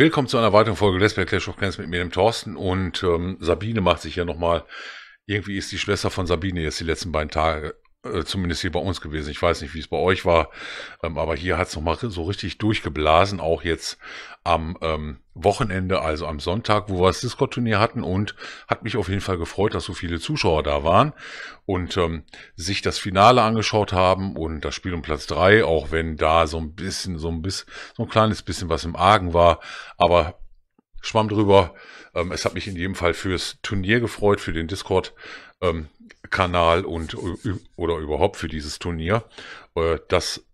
Willkommen zu einer weiteren Folge Let's Play Clash of Clans mit mir, dem Thorsten. Und ähm, Sabine macht sich ja nochmal, irgendwie ist die Schwester von Sabine jetzt die letzten beiden Tage äh, zumindest hier bei uns gewesen. Ich weiß nicht, wie es bei euch war, ähm, aber hier hat es nochmal so richtig durchgeblasen, auch jetzt am ähm, Wochenende, also am Sonntag, wo wir das Discord-Turnier hatten und hat mich auf jeden Fall gefreut, dass so viele Zuschauer da waren und ähm, sich das Finale angeschaut haben und das Spiel um Platz drei, auch wenn da so ein bisschen, so ein bisschen, so ein kleines bisschen was im Argen war, aber schwamm drüber. Ähm, es hat mich in jedem Fall fürs Turnier gefreut, für den Discord ähm, Kanal und oder überhaupt für dieses Turnier, äh, dass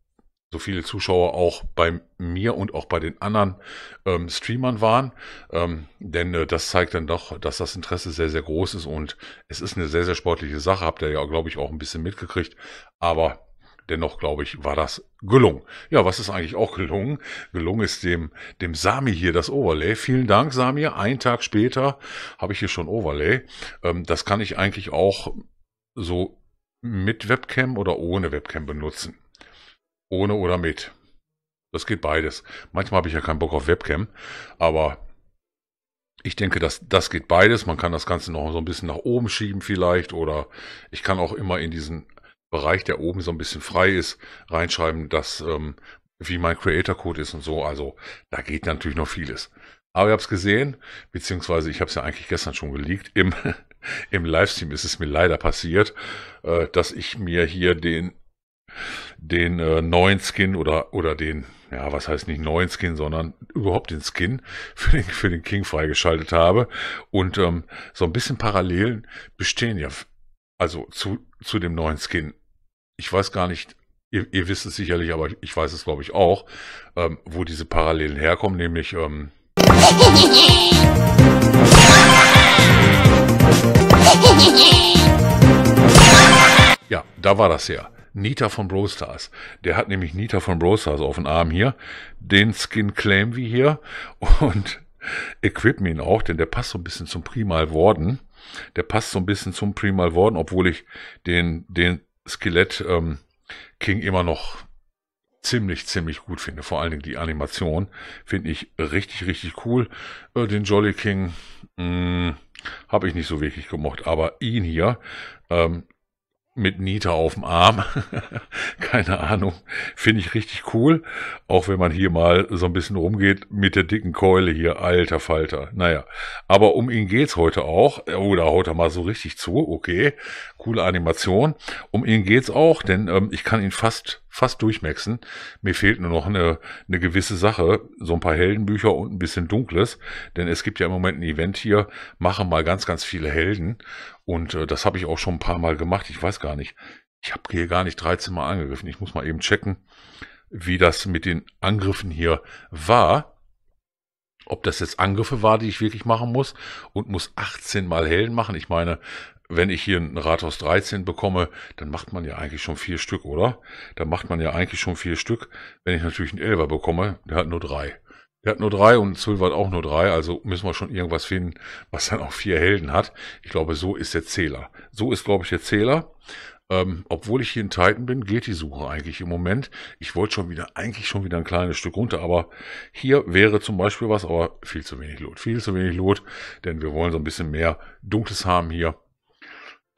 so viele Zuschauer auch bei mir und auch bei den anderen ähm, Streamern waren. Ähm, denn äh, das zeigt dann doch, dass das Interesse sehr, sehr groß ist und es ist eine sehr, sehr sportliche Sache. Habt ihr ja, glaube ich, auch ein bisschen mitgekriegt. Aber Dennoch, glaube ich, war das gelungen. Ja, was ist eigentlich auch gelungen? Gelungen ist dem, dem Sami hier das Overlay. Vielen Dank, Sami. Einen Tag später habe ich hier schon Overlay. Ähm, das kann ich eigentlich auch so mit Webcam oder ohne Webcam benutzen. Ohne oder mit. Das geht beides. Manchmal habe ich ja keinen Bock auf Webcam, aber ich denke, dass das geht beides. Man kann das Ganze noch so ein bisschen nach oben schieben vielleicht oder ich kann auch immer in diesen Bereich, der oben so ein bisschen frei ist, reinschreiben, dass ähm, wie mein Creator Code ist und so. Also da geht natürlich noch vieles. Aber ich habe es gesehen, beziehungsweise ich habe es ja eigentlich gestern schon geleakt. Im, im Livestream ist es mir leider passiert, äh, dass ich mir hier den den äh, neuen Skin oder oder den ja was heißt nicht neuen Skin sondern überhaupt den Skin für den für den King freigeschaltet habe und ähm, so ein bisschen Parallelen bestehen ja also zu zu dem neuen Skin ich weiß gar nicht, ihr, ihr wisst es sicherlich, aber ich, weiß es glaube ich auch, ähm, wo diese Parallelen herkommen, nämlich... Ähm ja, da war das her. Nita von Brostars. Der hat nämlich Nita von Brostars auf dem Arm hier. Den Skin Claim wie hier und equipen ihn auch, denn der passt so ein bisschen zum Primal Worden. Der passt so ein bisschen zum Primal Worden, obwohl ich den, den Skelett ähm, King immer noch ziemlich, ziemlich gut finde. Vor allen Dingen die Animation finde ich richtig, richtig cool. Äh, den Jolly King mm, habe ich nicht so wirklich gemocht, aber ihn hier ähm, mit Nita auf dem Arm. Keine Ahnung. Finde ich richtig cool. Auch wenn man hier mal so ein bisschen rumgeht mit der dicken Keule hier. Alter Falter. Naja. Aber um ihn geht's heute auch. Oh, da haut er mal so richtig zu. Okay. Coole Animation. Um ihn geht's auch, denn ähm, ich kann ihn fast fast durchmexen. Mir fehlt nur noch eine, eine gewisse Sache, so ein paar Heldenbücher und ein bisschen Dunkles, denn es gibt ja im Moment ein Event hier, machen mal ganz, ganz viele Helden und äh, das habe ich auch schon ein paar Mal gemacht. Ich weiß gar nicht, ich habe hier gar nicht 13 Mal angegriffen. Ich muss mal eben checken, wie das mit den Angriffen hier war ob das jetzt Angriffe war, die ich wirklich machen muss und muss 18 mal Helden machen. Ich meine, wenn ich hier ein Rathaus 13 bekomme, dann macht man ja eigentlich schon vier Stück, oder? Dann macht man ja eigentlich schon vier Stück. Wenn ich natürlich einen Elver bekomme, der hat nur drei. Der hat nur drei und Silver hat auch nur drei, also müssen wir schon irgendwas finden, was dann auch vier Helden hat. Ich glaube, so ist der Zähler. So ist, glaube ich, der Zähler. Ähm, obwohl ich hier in Titan bin, geht die Suche eigentlich im Moment. Ich wollte schon wieder, eigentlich schon wieder ein kleines Stück runter, aber hier wäre zum Beispiel was, aber viel zu wenig Lot. Viel zu wenig Lot, denn wir wollen so ein bisschen mehr Dunkles haben hier.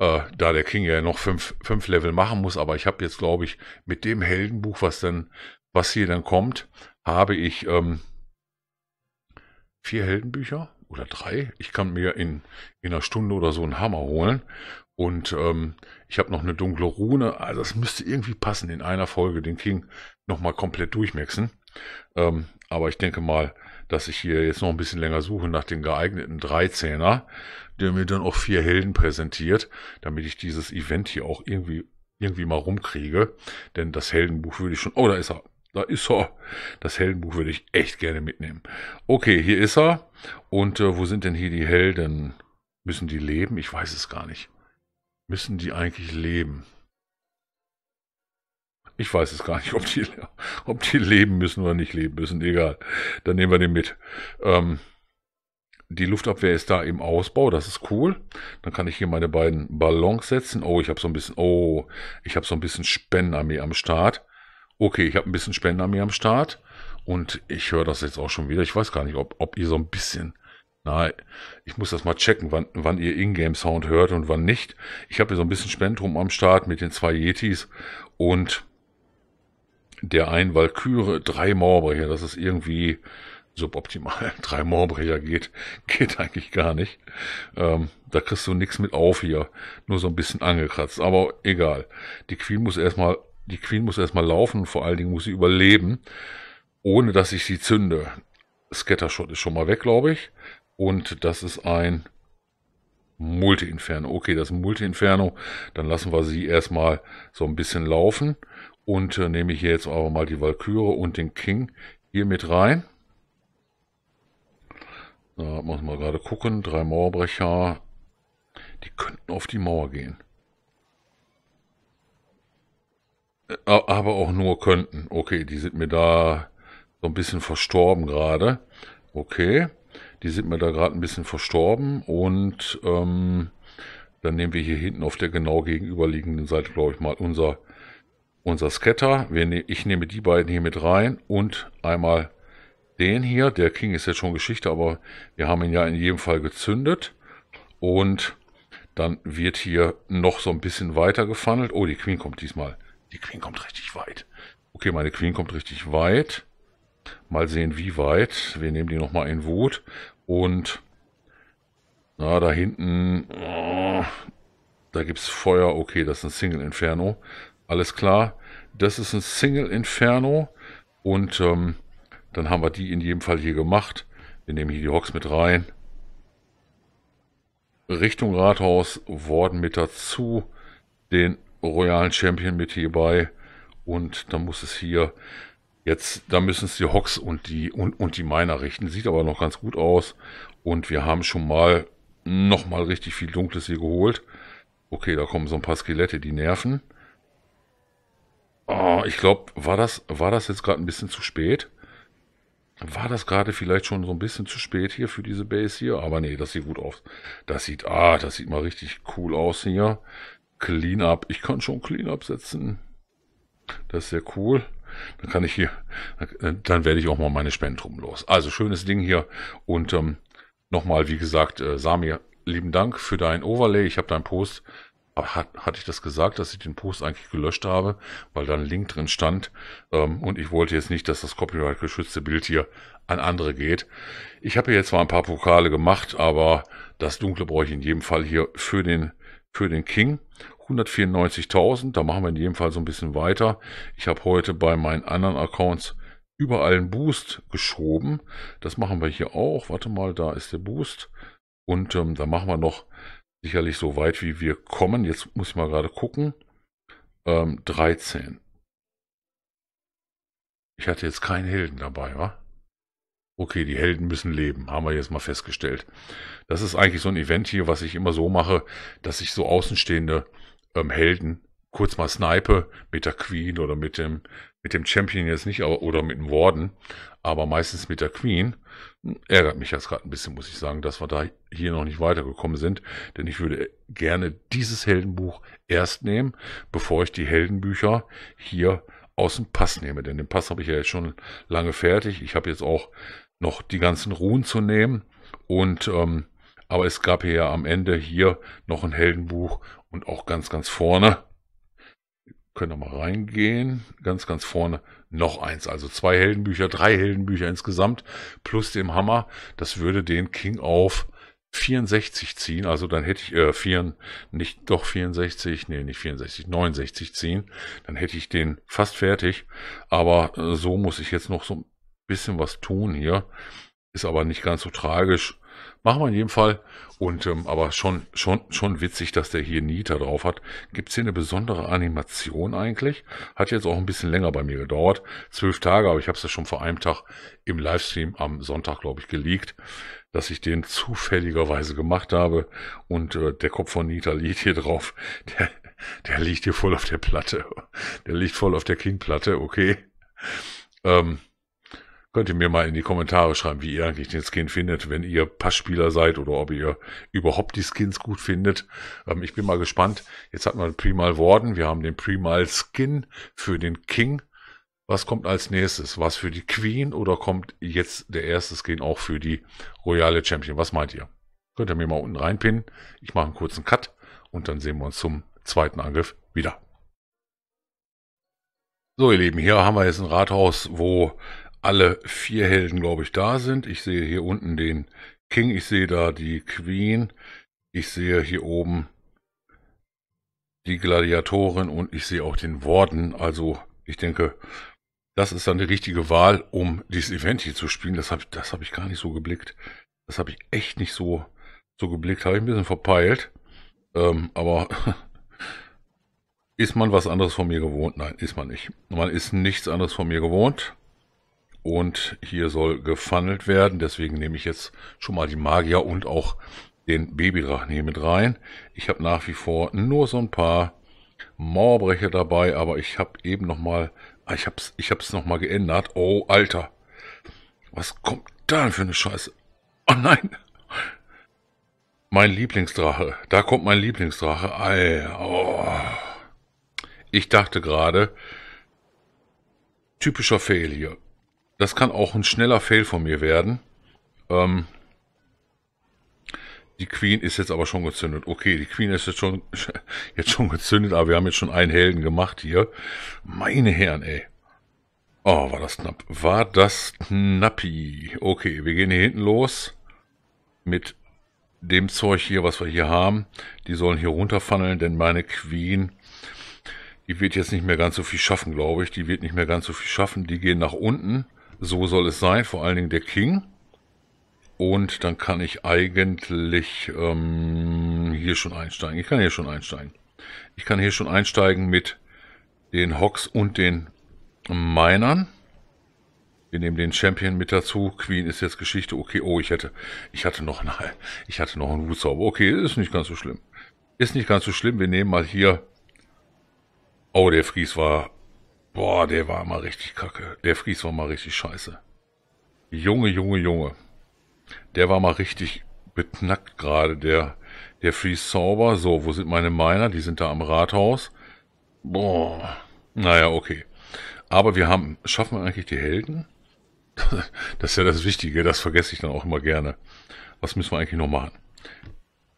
Äh, da der King ja noch fünf, fünf Level machen muss, aber ich habe jetzt, glaube ich, mit dem Heldenbuch, was dann, was hier dann kommt, habe ich ähm, vier Heldenbücher oder drei. Ich kann mir in, in einer Stunde oder so einen Hammer holen. Und ähm, ich habe noch eine dunkle Rune. Also das müsste irgendwie passen, in einer Folge den King nochmal komplett durchmixen. Ähm, aber ich denke mal, dass ich hier jetzt noch ein bisschen länger suche nach dem geeigneten 13 der mir dann auch vier Helden präsentiert, damit ich dieses Event hier auch irgendwie, irgendwie mal rumkriege. Denn das Heldenbuch würde ich schon, oh, da ist er. Da ist er. Das Heldenbuch würde ich echt gerne mitnehmen. Okay, hier ist er. Und äh, wo sind denn hier die Helden? Müssen die leben? Ich weiß es gar nicht. Müssen die eigentlich leben? Ich weiß es gar nicht, ob die, ob die leben müssen oder nicht leben müssen. Egal. Dann nehmen wir den mit. Ähm, die Luftabwehr ist da im Ausbau, das ist cool. Dann kann ich hier meine beiden Ballons setzen. Oh, ich habe so ein bisschen, oh, ich habe so ein bisschen Spendenarmee am Start. Okay, ich habe ein bisschen Spendenarmee am Start. Und ich höre das jetzt auch schon wieder. Ich weiß gar nicht, ob, ob ihr so ein bisschen. Nein, ich muss das mal checken, wann, wann ihr Ingame-Sound hört und wann nicht. Ich habe hier so ein bisschen Spendrum am Start mit den zwei Yetis und der ein Valkyrie, drei Mauerbrecher, das ist irgendwie suboptimal. Drei Mauerbrecher geht, geht eigentlich gar nicht. Ähm, da kriegst du nichts mit auf hier, nur so ein bisschen angekratzt, aber egal. Die Queen muss erstmal, die Queen muss erstmal laufen, vor allen Dingen muss sie überleben, ohne dass ich sie zünde. Scattershot ist schon mal weg, glaube ich. Und das ist ein Multi-Inferno. Okay, das Multi-Inferno, dann lassen wir sie erstmal so ein bisschen laufen und äh, nehme hier jetzt auch mal die Valkyrie und den King hier mit rein. Da muss man gerade gucken, drei Mauerbrecher, die könnten auf die Mauer gehen. Äh, aber auch nur könnten. Okay, die sind mir da so ein bisschen verstorben gerade. Okay. Die sind mir da gerade ein bisschen verstorben und ähm, dann nehmen wir hier hinten auf der genau gegenüberliegenden Seite, glaube ich, mal unser, unser Scatter. Ne ich nehme die beiden hier mit rein und einmal den hier. Der King ist jetzt schon Geschichte, aber wir haben ihn ja in jedem Fall gezündet. Und dann wird hier noch so ein bisschen weiter gefandelt. Oh, die Queen kommt diesmal. Die Queen kommt richtig weit. Okay, meine Queen kommt richtig weit. Mal sehen, wie weit. Wir nehmen die nochmal in Wut. Und na, da hinten, oh, da gibt es Feuer. Okay, das ist ein Single Inferno. Alles klar. Das ist ein Single Inferno. Und ähm, dann haben wir die in jedem Fall hier gemacht. Wir nehmen hier die Hocks mit rein. Richtung Rathaus Worden mit dazu. Den royalen Champion mit hierbei. Und dann muss es hier Jetzt, da müssen es die Hocks und die, und, und die Miner richten. Sieht aber noch ganz gut aus. Und wir haben schon mal nochmal richtig viel Dunkles hier geholt. Okay, da kommen so ein paar Skelette, die nerven. Oh, ich glaube, war das, war das jetzt gerade ein bisschen zu spät? War das gerade vielleicht schon so ein bisschen zu spät hier für diese Base hier? Aber nee, das sieht gut aus. Das sieht, ah, das sieht mal richtig cool aus hier. Cleanup. Ich kann schon Cleanup setzen. Das ist sehr cool. Dann kann ich hier, dann werde ich auch mal meine Spenden los. Also schönes Ding hier. Und ähm, nochmal, wie gesagt, äh, Samir, lieben Dank für dein Overlay. Ich habe deinen Post, hat, hatte ich das gesagt, dass ich den Post eigentlich gelöscht habe, weil da ein Link drin stand. Ähm, und ich wollte jetzt nicht, dass das copyright-geschützte Bild hier an andere geht. Ich habe jetzt zwar ein paar Pokale gemacht, aber das Dunkle brauche ich in jedem Fall hier für den, für den King. 194.000. Da machen wir in jedem Fall so ein bisschen weiter. Ich habe heute bei meinen anderen Accounts überall einen Boost geschoben. Das machen wir hier auch. Warte mal, da ist der Boost. Und ähm, da machen wir noch sicherlich so weit, wie wir kommen. Jetzt muss ich mal gerade gucken. Ähm, 13. Ich hatte jetzt keinen Helden dabei, wa? Okay, die Helden müssen leben, haben wir jetzt mal festgestellt. Das ist eigentlich so ein Event hier, was ich immer so mache, dass ich so Außenstehende ähm, Helden, kurz mal snipe, mit der Queen oder mit dem, mit dem Champion jetzt nicht, aber, oder mit dem Warden, aber meistens mit der Queen. Hm, ärgert mich jetzt gerade ein bisschen, muss ich sagen, dass wir da hier noch nicht weitergekommen sind, denn ich würde gerne dieses Heldenbuch erst nehmen, bevor ich die Heldenbücher hier aus dem Pass nehme, denn den Pass habe ich ja jetzt schon lange fertig. Ich habe jetzt auch noch die ganzen Ruhen zu nehmen und ähm, aber es gab ja am Ende hier noch ein Heldenbuch und auch ganz, ganz vorne. Können wir mal reingehen. Ganz, ganz vorne noch eins. Also zwei Heldenbücher, drei Heldenbücher insgesamt plus dem Hammer. Das würde den King auf 64 ziehen, also dann hätte ich, äh, 4, nicht doch 64, nee, nicht 64, 69 ziehen, dann hätte ich den fast fertig, aber äh, so muss ich jetzt noch so ein bisschen was tun hier, ist aber nicht ganz so tragisch, Machen wir in jedem Fall. Und ähm, aber schon, schon, schon witzig, dass der hier Nita drauf hat. Gibt's hier eine besondere Animation eigentlich? Hat jetzt auch ein bisschen länger bei mir gedauert. Zwölf Tage, aber ich habe es ja schon vor einem Tag im Livestream am Sonntag, glaube ich, geleakt, dass ich den zufälligerweise gemacht habe. Und äh, der Kopf von Nita liegt hier drauf. Der, der liegt hier voll auf der Platte. Der liegt voll auf der King-Platte, okay. Ähm, Könnt ihr mir mal in die Kommentare schreiben, wie ihr eigentlich den Skin findet, wenn ihr Passspieler seid oder ob ihr überhaupt die Skins gut findet. Ähm, ich bin mal gespannt. Jetzt hat man Primal Warden, wir haben den Primal Skin für den King. Was kommt als nächstes? Was für die Queen oder kommt jetzt der erste Skin auch für die Royale Champion? Was meint ihr? Könnt ihr mir mal unten reinpinnen. Ich mache einen kurzen Cut und dann sehen wir uns zum zweiten Angriff wieder. So, ihr Lieben, hier haben wir jetzt ein Rathaus, wo alle vier Helden, glaube ich, da sind. Ich sehe hier unten den King, ich sehe da die Queen, ich sehe hier oben die Gladiatorin und ich sehe auch den Warden. Also ich denke, das ist dann die richtige Wahl, um dieses Event hier zu spielen. Das habe das hab ich gar nicht so geblickt. Das habe ich echt nicht so, so geblickt. Habe ich ein bisschen verpeilt. Ähm, aber ist man was anderes von mir gewohnt? Nein, ist man nicht. Man ist nichts anderes von mir gewohnt und hier soll gefunnelt werden. Deswegen nehme ich jetzt schon mal die Magier und auch den Babydrachen hier mit rein. Ich habe nach wie vor nur so ein paar Mauerbrecher dabei, aber ich habe eben noch mal, ah, ich habe es ich hab's noch mal geändert. Oh, Alter. Was kommt da für eine Scheiße? Oh nein. Mein Lieblingsdrache. Da kommt mein Lieblingsdrache. All. Oh. Ich dachte gerade, typischer Fail hier das kann auch ein schneller Fail von mir werden. Ähm, die Queen ist jetzt aber schon gezündet. Okay, die Queen ist jetzt schon, jetzt schon gezündet, aber wir haben jetzt schon einen Helden gemacht hier. Meine Herren, ey. Oh, war das knapp. War das knappi. Okay, wir gehen hier hinten los mit dem Zeug hier, was wir hier haben. Die sollen hier runterfunneln, denn meine Queen, die wird jetzt nicht mehr ganz so viel schaffen, glaube ich. Die wird nicht mehr ganz so viel schaffen. Die gehen nach unten. So soll es sein, vor allen Dingen der King. Und dann kann ich eigentlich ähm, hier schon einsteigen. Ich kann hier schon einsteigen. Ich kann hier schon einsteigen mit den Hawks und den Minern. Wir nehmen den Champion mit dazu. Queen ist jetzt Geschichte. Okay, oh, ich hätte, ich hatte noch, einen, ich hatte noch einen Wutzauber. Okay, ist nicht ganz so schlimm. Ist nicht ganz so schlimm. Wir nehmen mal hier. Oh, der Fries war Boah, der war mal richtig kacke. Der Fries war mal richtig scheiße. Junge, Junge, Junge. Der war mal richtig beknackt gerade, der, der Fries Sauber. So, wo sind meine Miner? Die sind da am Rathaus. Boah. Naja, okay. Aber wir haben, schaffen wir eigentlich die Helden? Das ist ja das Wichtige, das vergesse ich dann auch immer gerne. Was müssen wir eigentlich noch machen?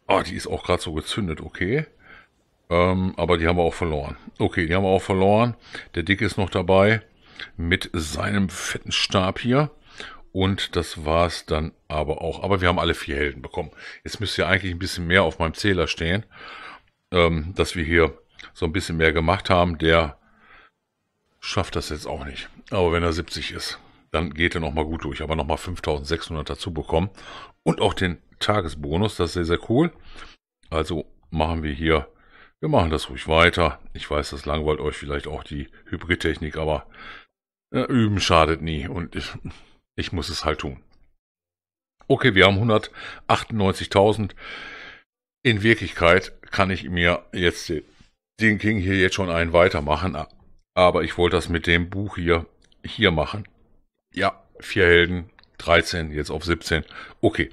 oh, die ist auch gerade so gezündet, okay. Ähm, aber die haben wir auch verloren. Okay, die haben wir auch verloren. Der Dick ist noch dabei mit seinem fetten Stab hier. Und das war's dann aber auch. Aber wir haben alle vier Helden bekommen. Jetzt müsste ja eigentlich ein bisschen mehr auf meinem Zähler stehen, ähm, dass wir hier so ein bisschen mehr gemacht haben. Der schafft das jetzt auch nicht. Aber wenn er 70 ist, dann geht er nochmal gut durch. Aber nochmal 5600 dazu bekommen. Und auch den Tagesbonus, das ist sehr, sehr cool. Also machen wir hier wir machen das ruhig weiter. Ich weiß, das langweilt euch vielleicht auch die Hybridtechnik, aber äh, üben schadet nie und ich, ich muss es halt tun. Okay, wir haben 198.000. In Wirklichkeit kann ich mir jetzt den, den King hier jetzt schon einen weitermachen, aber ich wollte das mit dem Buch hier, hier machen. Ja, vier Helden, 13, jetzt auf 17. Okay,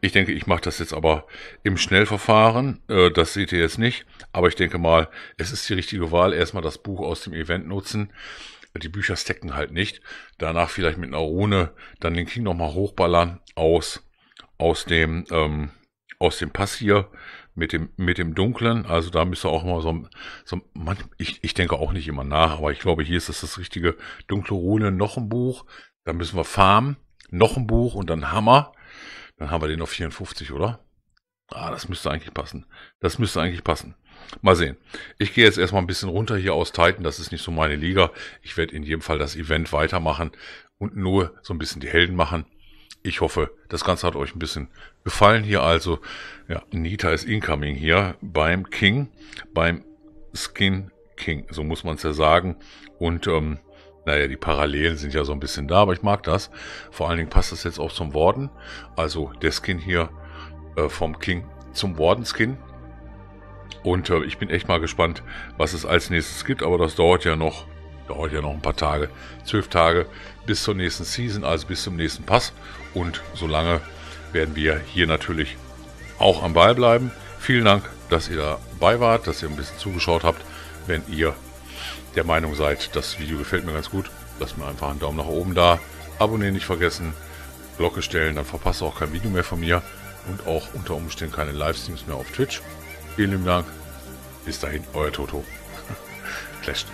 ich denke, ich mache das jetzt aber im Schnellverfahren. Äh, das seht ihr jetzt nicht, aber ich denke mal, es ist die richtige Wahl. Erstmal das Buch aus dem Event nutzen. Die Bücher stecken halt nicht. Danach vielleicht mit einer Rune dann den King nochmal hochballern aus, aus, dem, ähm, aus dem Pass hier mit dem, mit dem Dunklen. Also da müsst ihr auch mal so, so man, ich, ich denke auch nicht immer nach, aber ich glaube, hier ist das, das richtige dunkle Rune, noch ein Buch. Da müssen wir farmen noch ein Buch und dann Hammer. Dann haben wir den auf 54, oder? Ah, das müsste eigentlich passen. Das müsste eigentlich passen. Mal sehen. Ich gehe jetzt erstmal ein bisschen runter hier aus Titan. Das ist nicht so meine Liga. Ich werde in jedem Fall das Event weitermachen und nur so ein bisschen die Helden machen. Ich hoffe, das Ganze hat euch ein bisschen gefallen hier. Also, ja, Nita ist incoming hier beim King, beim Skin King. So muss man es ja sagen. Und ähm, naja, die Parallelen sind ja so ein bisschen da, aber ich mag das. Vor allen Dingen passt das jetzt auch zum Warden. Also der Skin hier äh, vom King zum Warden-Skin. Und äh, ich bin echt mal gespannt, was es als nächstes gibt. Aber das dauert ja noch, dauert ja noch ein paar Tage, zwölf Tage bis zur nächsten Season, also bis zum nächsten Pass. Und solange werden wir hier natürlich auch am Ball bleiben. Vielen Dank, dass ihr dabei wart, dass ihr ein bisschen zugeschaut habt. Wenn ihr der Meinung seid, das Video gefällt mir ganz gut, lasst mir einfach einen Daumen nach oben da. Abonnieren nicht vergessen, Glocke stellen, dann verpasst ihr auch kein Video mehr von mir und auch unter Umständen keine Livestreams mehr auf Twitch. Vielen lieben Dank. Bis dahin, euer Toto. Clash.